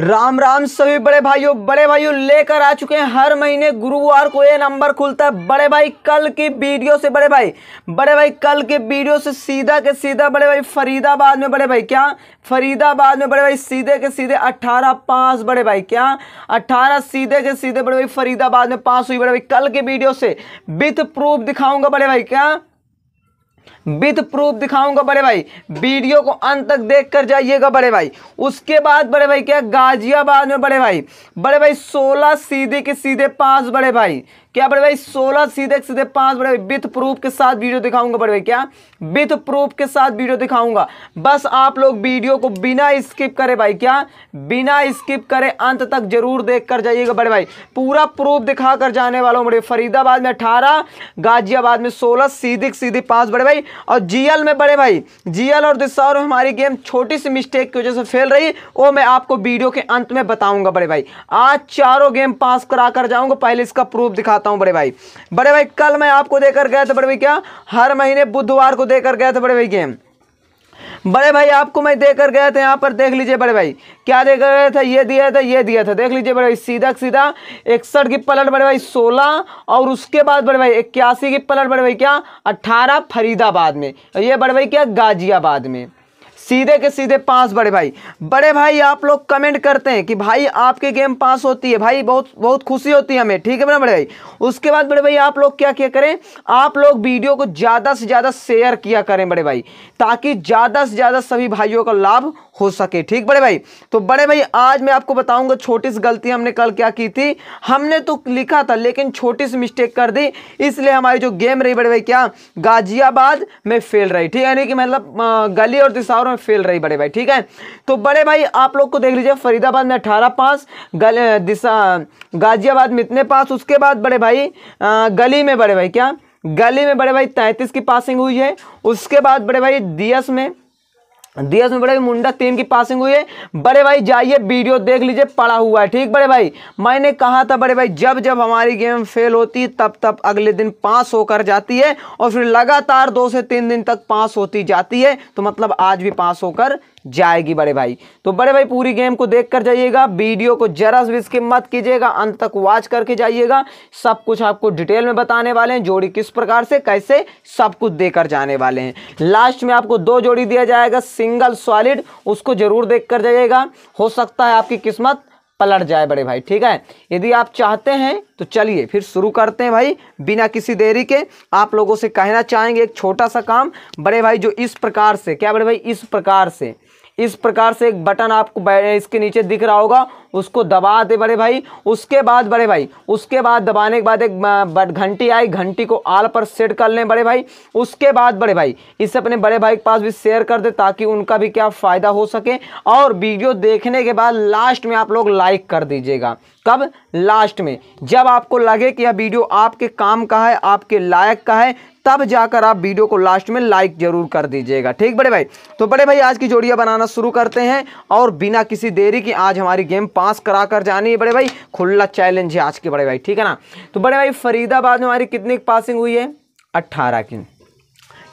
राम राम सभी बड़े भाइयों बड़े भाइयों लेकर आ चुके हैं हर महीने गुरुवार को ये नंबर खुलता है बड़े भाई कल की वीडियो से बड़े भाई बड़े भाई कल के वीडियो से सीधा के सीधा बड़े भाई फरीदाबाद में बड़े भाई क्या फरीदाबाद में बड़े भाई सीधे के सीधे अट्ठारह पास बड़े भाई क्या अट्ठारह सीधे के सीधे बड़े भाई फरीदाबाद में पास हुई बड़े भाई कल के वीडियो से विथ प्रूफ दिखाऊंगा बड़े भाई क्या विथ प्रूफ दिखाऊंगा बड़े भाई वीडियो को अंत तक देख कर जाइएगा बड़े भाई उसके बाद बड़े भाई क्या गाजियाबाद में बड़े भाई बड़े भाई सोलह सीधे के सीधे पास बड़े भाई क्या बड़े भाई सोलह सीधे सीधे पांच बड़े भाई विथ प्रूफ के साथ वीडियो दिखाऊंगा बड़े भाई क्या विथ प्रूफ के साथ वीडियो दिखाऊंगा बस आप लोग वीडियो को बिना स्किप करे भाई क्या बिना स्किप करे अंत तक जरूर देख कर जाइएगा बड़े भाई पूरा प्रूफ दिखा कर जाने वाला हूँ बड़े फरीदाबाद में अठारह गाजियाबाद में सोलह सीधे सीधे पांच बड़े भाई और जीएल में बड़े भाई जीएल और दिशा हमारी गेम छोटी सी मिस्टेक की वजह से फेल रही वो मैं आपको वीडियो के अंत में बताऊंगा बड़े भाई आज चारों गेम पास करा कर जाऊंगा पहले इसका प्रूफ दिखा बताता हूँ बड़े भाई बड़े भाई कल मैं आपको देकर गया था बड़े भाई क्या हर महीने बुधवार को देकर गया था बड़े भाई गेम बड़े भाई आपको मैं देकर गया था यहाँ पर देख लीजिए बड़े भाई क्या देकर गया था ये दिया था ये दिया था देख लीजिए बड़े भाई सीधा सीधा इकसठ की पलट बड़े भाई सोलह और उसके बाद बड़े भाई इक्यासी की पलट बड़े भाई क्या अट्ठारह फरीदाबाद में ये बड़े भाई क्या गाजियाबाद में सीधे के सीधे पास बड़े भाई बड़े भाई आप लोग कमेंट करते हैं कि भाई आपके गेम पास होती है भाई बहुत बहुत खुशी होती है हमें ठीक है ना बड़े भाई उसके बाद बड़े भाई आप लोग क्या क्या करें आप लोग वीडियो को ज़्यादा से ज़्यादा शेयर किया करें बड़े भाई ताकि ज़्यादा से ज़्यादा सभी भाइयों का लाभ हो सके ठीक बड़े भाई तो बड़े भाई आज मैं आपको बताऊंगा छोटी सी गलती हमने कल क्या की थी हमने तो लिखा था लेकिन छोटी सी मिस्टेक कर दी इसलिए हमारी जो गेम रही बड़े भाई क्या गाजियाबाद में फेल रही ठीक है यानी कि मतलब गली और दिशा में फेल रही बड़े भाई ठीक है तो बड़े भाई आप लोग को देख लीजिए फरीदाबाद में अठारह पास दिशा गाजियाबाद में इतने पास उसके बाद बड़े भाई गली में बड़े भाई क्या गली में बड़े भाई तैंतीस की पासिंग हुई है उसके बाद बड़े भाई दियस में दिया में बड़े भाई मुंडा तीन की पासिंग हुई है बड़े भाई जाइए वीडियो देख लीजिए पड़ा हुआ है ठीक बड़े भाई मैंने कहा था बड़े भाई जब जब हमारी गेम फेल होती तब तब अगले दिन पास होकर जाती है और फिर लगातार दो से तीन दिन तक पास होती जाती है तो मतलब आज भी पास होकर जाएगी बड़े भाई तो बड़े भाई पूरी गेम को देख कर जाइएगा वीडियो को जरा भी इसके मत कीजिएगा अंत तक वॉच करके जाइएगा सब कुछ आपको डिटेल में बताने वाले हैं जोड़ी किस प्रकार से कैसे सब कुछ देकर जाने वाले हैं लास्ट में आपको दो जोड़ी दिया जाएगा सिंगल सॉलिड उसको जरूर देख कर जाइएगा हो सकता है आपकी किस्मत पलट जाए बड़े भाई ठीक है यदि आप चाहते हैं तो चलिए फिर शुरू करते हैं भाई बिना किसी देरी के आप लोगों से कहना चाहेंगे एक छोटा सा काम बड़े भाई जो इस प्रकार से क्या बड़े भाई इस प्रकार से इस प्रकार से एक बटन आपको इसके नीचे दिख रहा होगा उसको दबा दे बड़े भाई उसके बाद बड़े भाई उसके बाद दबाने के बाद एक घंटी आई घंटी को आल पर सेट कर लें बड़े भाई उसके बाद बड़े भाई इसे अपने बड़े भाई के पास भी शेयर कर दें ताकि उनका भी क्या फ़ायदा हो सके और वीडियो देखने के बाद लास्ट में आप लोग लाइक कर दीजिएगा कब लास्ट में जब आपको लगे कि यह वीडियो आपके काम का है आपके लायक का है तब जाकर आप वीडियो को लास्ट में लाइक जरूर कर दीजिएगा ठीक बड़े भाई तो बड़े भाई आज की जोड़ियाँ बनाना शुरू करते हैं और बिना किसी देरी की आज हमारी गेम पास करा कर जानी है बड़े भाई खुला चैलेंज है आज के बड़े भाई ठीक है ना तो बड़े भाई फरीदाबाद में हमारी कितनी पासिंग हुई है अट्ठारह की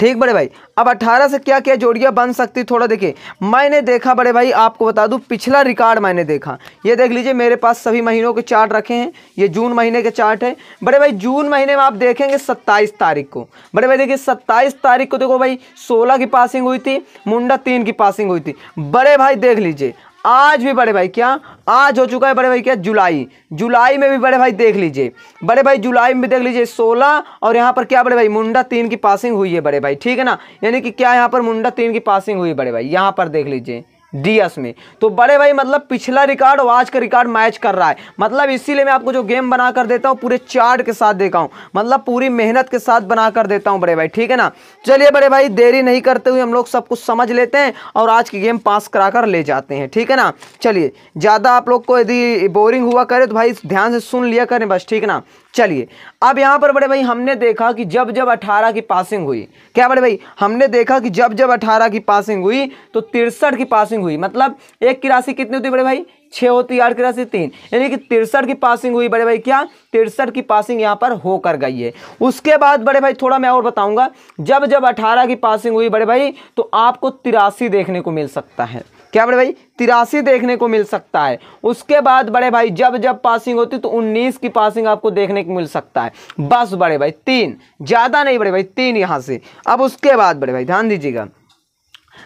ठीक बड़े भाई अब 18 से क्या क्या जोड़ियाँ बन सकती थोड़ा देखिए मैंने देखा बड़े भाई आपको बता दूँ पिछला रिकॉर्ड मैंने देखा ये देख लीजिए मेरे पास सभी महीनों के चार्ट रखे हैं ये जून महीने के चार्ट है बड़े भाई जून महीने में आप देखेंगे सत्ताईस तारीख को बड़े भाई देखिए सत्ताईस तारीख को देखो भाई सोलह की पासिंग हुई थी मुंडा तीन की पासिंग हुई थी बड़े भाई देख लीजिए आज भी बड़े भाई क्या आज हो चुका है बड़े भाई क्या जुलाई जुलाई में भी बड़े भाई देख लीजिए बड़े भाई जुलाई में भी देख लीजिए सोलह और यहाँ पर क्या बड़े भाई मुंडा तीन की पासिंग हुई है बड़े भाई ठीक है ना यानी कि क्या यहाँ पर मुंडा तीन की पासिंग हुई है बड़े भाई यहाँ पर देख लीजिए डीएस में तो बड़े भाई मतलब पिछला रिकॉर्ड और आज का रिकॉर्ड मैच कर रहा है मतलब इसीलिए मैं आपको जो गेम बना कर देता हूँ पूरे चार्ट के साथ देता हूँ मतलब पूरी मेहनत के साथ बना कर देता हूँ बड़े भाई ठीक है ना चलिए बड़े भाई देरी नहीं करते हुए हम लोग सब कुछ समझ लेते हैं और आज की गेम पास करा कर ले जाते हैं ठीक है ना चलिए ज़्यादा आप लोग को यदि बोरिंग हुआ करे तो भाई ध्यान से सुन लिया करें बस ठीक है ना चलिए अब यहाँ पर बड़े भाई हमने देखा कि जब जब 18 की पासिंग हुई क्या बड़े भाई हमने देखा कि जब जब 18 की पासिंग हुई तो तिरसठ की पासिंग हुई मतलब एक की राशि कितनी होती बड़े भाई छः होती है आठ की राशि तीन यानी कि तिरसठ की पासिंग हुई बड़े भाई क्या तिरसठ की पासिंग यहाँ पर होकर गई है उसके बाद बड़े भाई थोड़ा मैं और बताऊँगा जब जब अठारह की पासिंग हुई बड़े भाई तो आपको तिरासी देखने को मिल सकता है क्या बड़े भाई तिरासी देखने को मिल सकता है उसके बाद बड़े भाई जब जब पासिंग होती तो उन्नीस की पासिंग आपको देखने को मिल सकता है बस बड़े भाई तीन ज़्यादा नहीं बड़े भाई तीन यहाँ से अब उसके बाद बड़े भाई ध्यान दीजिएगा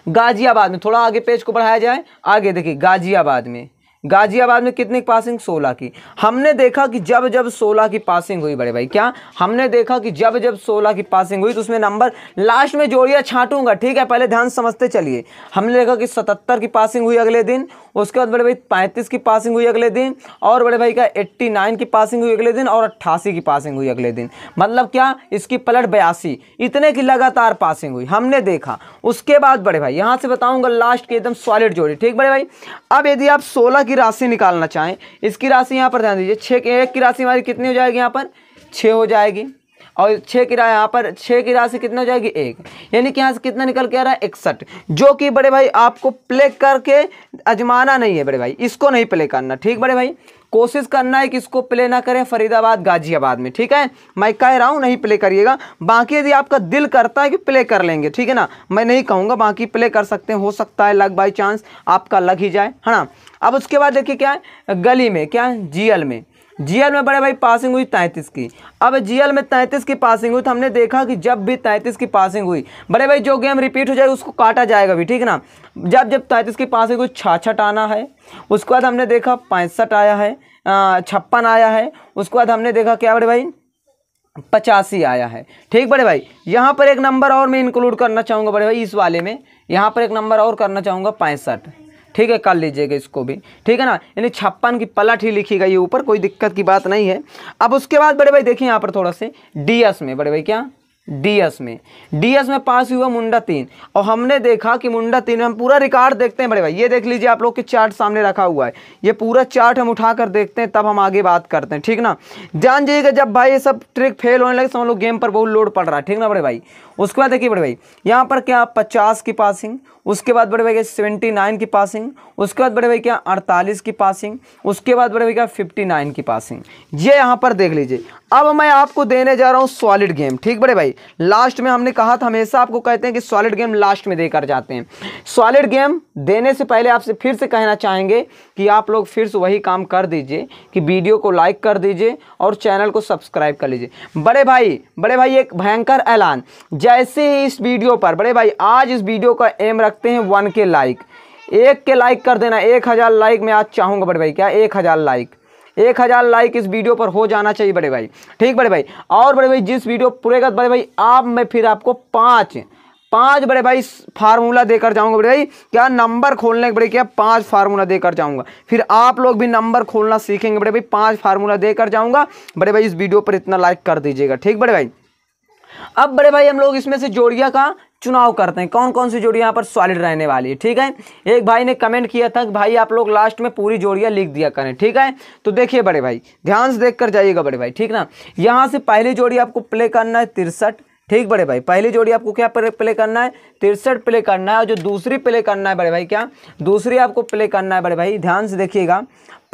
गाजियाबाद में थोड़ा आगे पेज को बढ़ाया जाए आगे देखिए गाजियाबाद में गाजियाबाद में कितनी पासिंग सोलह की हमने देखा कि जब जब सोलह की पासिंग हुई बड़े भाई क्या हमने देखा कि जब जब सोलह की पासिंग हुई तो उसमें नंबर लास्ट में जोड़िया छांटूंगा ठीक है पहले ध्यान समझते चलिए हमने देखा कि सतहत्तर की पासिंग हुई अगले दिन उसके बाद बड़े भाई पैंतीस की पासिंग हुई अगले दिन और बड़े भाई का एट्टी नाइन की पासिंग हुई अगले दिन और अट्ठासी की पासिंग हुई अगले दिन मतलब क्या इसकी पलट बयासी इतने की लगातार पासिंग हुई हमने देखा उसके बाद बड़े भाई यहाँ से बताऊँगा लास्ट की एकदम सॉलिड जोड़ी ठीक बड़े भाई अब यदि आप सोलह की राशि निकालना चाहें इसकी राशि यहाँ पर ध्यान दीजिए छः एक की राशि हमारी कितनी हो जाएगी यहाँ पर छः हो जाएगी और छः किरा यहाँ पर छः की राशि कितनी हो जाएगी एक यानी कि यहाँ से कितना निकल के आ रहा है इकसठ जो कि बड़े भाई आपको प्ले करके अजमाना नहीं है बड़े भाई इसको नहीं प्ले करना ठीक बड़े भाई कोशिश करना है कि इसको प्ले ना करें फरीदाबाद गाजियाबाद में ठीक है मैं कह रहा हूँ नहीं प्ले करिएगा बाकी यदि आपका दिल करता है कि प्ले कर लेंगे ठीक है ना मैं नहीं कहूँगा बाकी प्ले कर सकते हैं हो सकता है लग बाई चांस आपका लग ही जाए है ना अब उसके बाद देखिए क्या है गली में क्या है जीएल में जीएल में बड़े भाई पासिंग हुई तैंतीस की अब जीएल में तैंतीस की पासिंग हुई तो हमने देखा कि जब भी तैंतीस की पासिंग हुई बड़े भाई जो गेम रिपीट हो जाए उसको काटा जाएगा भी ठीक ना जब जब तैंतीस की पासिंग हुई छाछठ आना है उसके बाद हमने देखा पैंसठ आया है छप्पन आया है उसके बाद हमने देखा क्या बड़े भाई पचासी आया है ठीक बड़े भाई यहाँ पर एक नंबर और मैं इंक्लूड करना चाहूँगा बड़े भाई इस वाले में यहाँ पर एक नंबर और करना चाहूँगा पैंसठ ठीक है कर लीजिएगा इसको भी ठीक है ना यानी छप्पन की पलट ही लिखी गई ऊपर कोई दिक्कत की बात नहीं है अब उसके बाद बड़े भाई देखिए यहाँ पर थोड़ा से डी में बड़े भाई क्या डीएस में डीएस में पास हुआ मुंडा तीन और हमने देखा कि मुंडा तीन में हम पूरा रिकॉर्ड देखते हैं बड़े भाई ये देख लीजिए आप लोग के चार्ट सामने रखा हुआ है ये पूरा चार्ट हम उठा कर देखते हैं तब हम आगे बात करते हैं ठीक ना जान जाइएगा जब भाई ये सब ट्रिक फेल होने लगे समझ लो गेम पर बहुत लोड पड़ रहा है ठीक ना बड़े भाई उसके बाद देखिए बड़े भाई यहाँ पर क्या पचास की पासिंग उसके बाद बड़े भाई क्या सेवेंटी नाइन की पासिंग उसके बाद बड़े भाई क्या अड़तालीस की पासिंग उसके बाद बड़े भाई क्या फिफ्टी नाइन की पासिंग ये यहाँ पर देख लीजिए अब मैं आपको देने जा रहा हूँ सॉलिड गेम ठीक बड़े भाई लास्ट में हमने कहा था हमेशा आपको कहते हैं कि सॉलिड गेम लास्ट में देकर जाते हैं सॉलिड गेम देने से पहले आपसे फिर से कहना चाहेंगे कि आप लोग फिर से वही काम कर दीजिए कि वीडियो को लाइक कर दीजिए और चैनल को सब्सक्राइब कर लीजिए बड़े भाई बड़े भाई एक भयंकर ऐलान जैसे ही इस वीडियो पर बड़े भाई आज इस वीडियो का एम रख सकते हैं वन के लाइक एक के लाइक कर देना एक हज़ार लाइक मैं आज चाहूँगा बड़े भाई क्या एक हज़ार लाइक एक हज़ार लाइक इस वीडियो पर हो जाना चाहिए बड़े भाई ठीक बड़े भाई और बड़े भाई जिस वीडियो पूरे का बड़े भाई आप मैं फिर आपको पाँच पाँच बड़े भाई फार्मूला देकर जाऊंगा बड़े भाई क्या नंबर खोलने के बड़े क्या पाँच फार्मूला देकर जाऊंगा फिर आप लोग भी नंबर खोलना सीखेंगे बड़े भाई पाँच फार्मूला देकर जाऊंगा बड़े भाई इस वीडियो पर इतना लाइक कर दीजिएगा ठीक बड़े भाई अब बड़े भाई हम लोग इसमें से जोड़िया का चुनाव करते हैं कौन कौन सी जोड़ी यहाँ पर सॉलिड रहने वाली है ठीक है एक भाई ने कमेंट किया था कि भाई आप लोग लास्ट में पूरी जोड़ियाँ लिख दिया करें ठीक है तो देखिए बड़े भाई ध्यान से देख कर जाइएगा बड़े भाई ठीक ना यहाँ से पहली जोड़ी आपको प्ले करना है तिरसठ ठीक बड़े भाई पहली जोड़ी आपको क्या प्ले करना है तिरसठ प्ले करना है और जो दूसरी प्ले करना है बड़े भाई क्या दूसरी आपको प्ले करना है बड़े भाई ध्यान से देखिएगा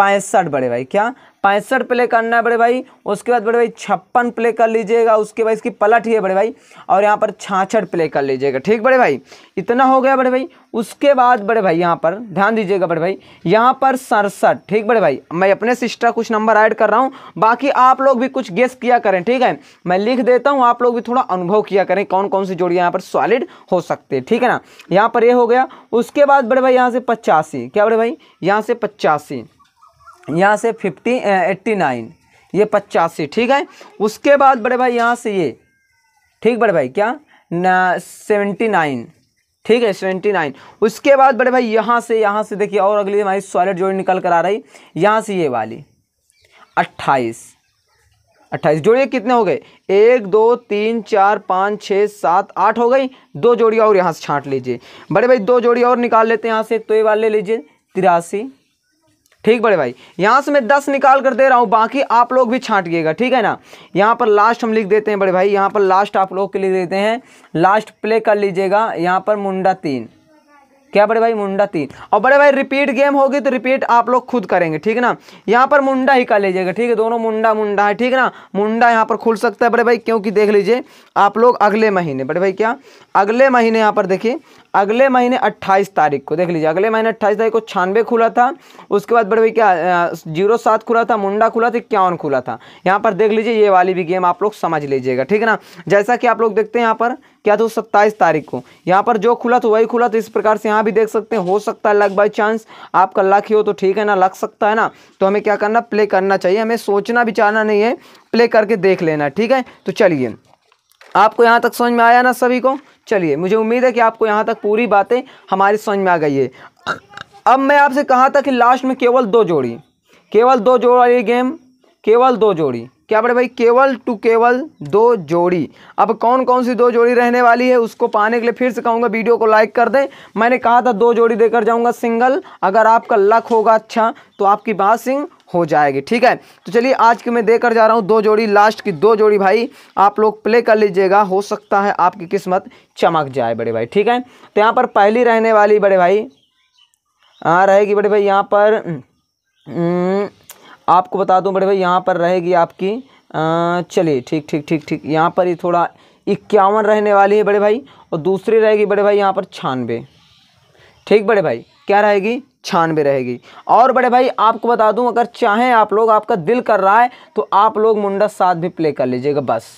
पैंसठ बड़े भाई क्या पैंसठ प्ले करना है बड़े भाई उसके बाद बड़े भाई छप्पन प्ले कर लीजिएगा उसके बाद इसकी पलट ही है बड़े भाई और यहाँ पर छाछठ प्ले कर लीजिएगा ठीक बड़े भाई इतना हो गया बड़े भाई उसके बाद बड़े भाई यहाँ पर ध्यान दीजिएगा बड़े भाई यहाँ पर सड़सठ ठीक बड़े भाई मैं अपने सिस्टर कुछ नंबर ऐड कर रहा हूँ बाकी आप लोग भी कुछ गेस किया करें ठीक है मैं लिख देता हूँ आप लोग भी थोड़ा अनुभव किया करें कौन कौन सी जोड़ियाँ यहाँ पर सॉलिड हो सकते हैं ठीक है ना यहाँ पर ये हो गया उसके बाद बड़े भाई यहाँ से पचासी क्या बड़े भाई यहाँ से पचासी यहाँ से फिफ्टी एट्टी नाइन ये पचासी ठीक है उसके बाद बड़े भाई यहाँ से ये ठीक बड़े भाई क्या सेवेंटी नाइन ठीक है सेवेंटी नाइन उसके बाद बड़े भाई यहाँ से यहाँ से देखिए और अगली हमारी सॉलिड जोड़ी निकल कर आ रही यहाँ से ये वाली अट्ठाईस अट्ठाईस जोड़िए कितने हो गए एक दो तीन चार पाँच छः सात आठ हो गई दो जोड़ी और यहाँ से छाँट लीजिए बड़े भाई दो जोड़ी और निकाल लेते हैं यहाँ से तो ये वाले ले लीजिए तिरासी ठीक बड़े भाई यहाँ से मैं दस निकाल कर दे रहा हूँ बाकी आप लोग भी छाँटिएगा ठीक है ना यहाँ पर लास्ट हम लिख देते हैं बड़े भाई यहाँ पर लास्ट आप लोग के लिख देते हैं लास्ट प्ले कर लीजिएगा यहाँ पर मुंडा तीन क्या बड़े भाई मुंडा तीन और बड़े भाई रिपीट गेम होगी तो रिपीट आप लोग खुद करेंगे ठीक है ना यहाँ पर मुंडा ही कर लीजिएगा ठीक है दोनों मुंडा मुंडा है ठीक है ना मुंडा यहाँ पर खुल सकता है बड़े भाई क्योंकि देख लीजिए आप लोग अगले महीने बड़े भाई क्या अगले महीने यहाँ पर देखिए अगले महीने 28 तारीख को देख लीजिए अगले महीने 28 तारीख को छानबे खुला था उसके बाद बड़े भाई क्या जीरो सात खुला था मुंडा खुला था इक्यावन खुला था यहाँ पर देख लीजिए ये वाली भी गेम आप लोग समझ लीजिएगा ठीक है ना जैसा कि आप लोग देखते हैं यहाँ पर क्या था सत्ताईस तारीख को यहाँ पर जो खुला था वही खुला तो इस प्रकार से यहाँ भी देख सकते हैं हो सकता है लक बाई चांस आपका लक ही हो तो ठीक है ना लग सकता है ना तो हमें क्या करना प्ले करना चाहिए हमें सोचना चाहना नहीं है प्ले करके देख लेना ठीक है तो चलिए आपको यहाँ तक समझ में आया ना सभी को चलिए मुझे उम्मीद है कि आपको यहाँ तक पूरी बातें हमारी समझ में आ गई है अब मैं आपसे कहा था कि लास्ट में केवल दो जोड़ी केवल दो जोड़ वाली गेम केवल दो जोड़ी क्या बड़े भाई केवल टू केवल दो जोड़ी अब कौन कौन सी दो जोड़ी रहने वाली है उसको पाने के लिए फिर से कहूँगा वीडियो को लाइक कर दें मैंने कहा था दो जोड़ी देकर जाऊँगा सिंगल अगर आपका लक होगा अच्छा तो आपकी बात सिंह हो जाएगी ठीक है तो चलिए आज की मैं देकर जा रहा हूँ दो जोड़ी लास्ट की दो जोड़ी भाई आप लोग प्ले कर लीजिएगा हो सकता है आपकी किस्मत चमक जाए बड़े भाई ठीक है तो यहाँ पर पहली रहने वाली बड़े भाई हाँ रहेगी बड़े भाई यहाँ पर हम्म, हम्म, आपको बता दूँ बड़े भाई यहाँ पर रहेगी आपकी चलिए ठीक ठीक ठीक ठीक यहाँ पर ही थोड़ा इक्यावन रहने वाली है बड़े भाई और दूसरी रहेगी बड़े भाई यहाँ पर छानबे ठीक बड़े भाई क्या रहेगी छानवे रहेगी और बड़े भाई आपको बता दूं अगर चाहें आप लोग आपका दिल कर रहा है तो आप लोग मुंडा साथ भी प्ले कर लीजिएगा बस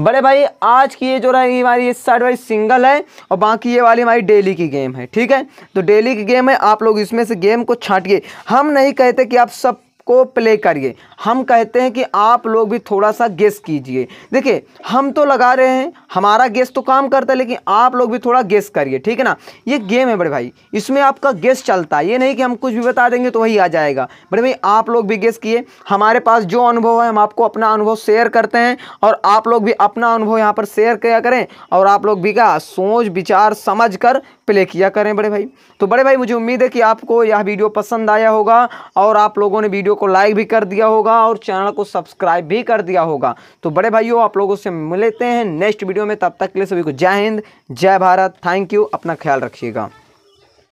बड़े भाई आज की ये जो रहेगी हमारी इस साइड वाली सिंगल है और बाकी ये वाली हमारी डेली की गेम है ठीक है तो डेली की गेम है आप लोग इसमें से गेम को छाटिए हम नहीं कहते कि आप सब को प्ले करिए हम कहते हैं कि आप लोग भी थोड़ा सा गेस कीजिए देखिए हम तो लगा रहे हैं हमारा गेस तो काम करता है लेकिन आप लोग भी थोड़ा गेस करिए ठीक है ना ये गेम है बड़े भाई इसमें आपका गेस चलता है ये नहीं कि हम कुछ भी बता देंगे तो वही आ जाएगा बड़े भाई आप लोग भी गेस किए हमारे पास जो अनुभव है हम आपको अपना अनुभव शेयर करते हैं और आप लोग भी अपना अनुभव यहाँ पर शेयर किया करें और आप लोग भी क्या सोच विचार समझ कर प्ले किया करें बड़े भाई तो बड़े भाई मुझे उम्मीद है कि आपको यह वीडियो पसंद आया होगा और आप लोगों ने वीडियो को लाइक भी कर दिया होगा और चैनल को सब्सक्राइब भी कर दिया होगा तो बड़े भाइयों आप लोगों से मिलते हैं नेक्स्ट वीडियो में तब तक के लिए सभी को जय हिंद जय भारत थैंक यू अपना ख्याल रखिएगा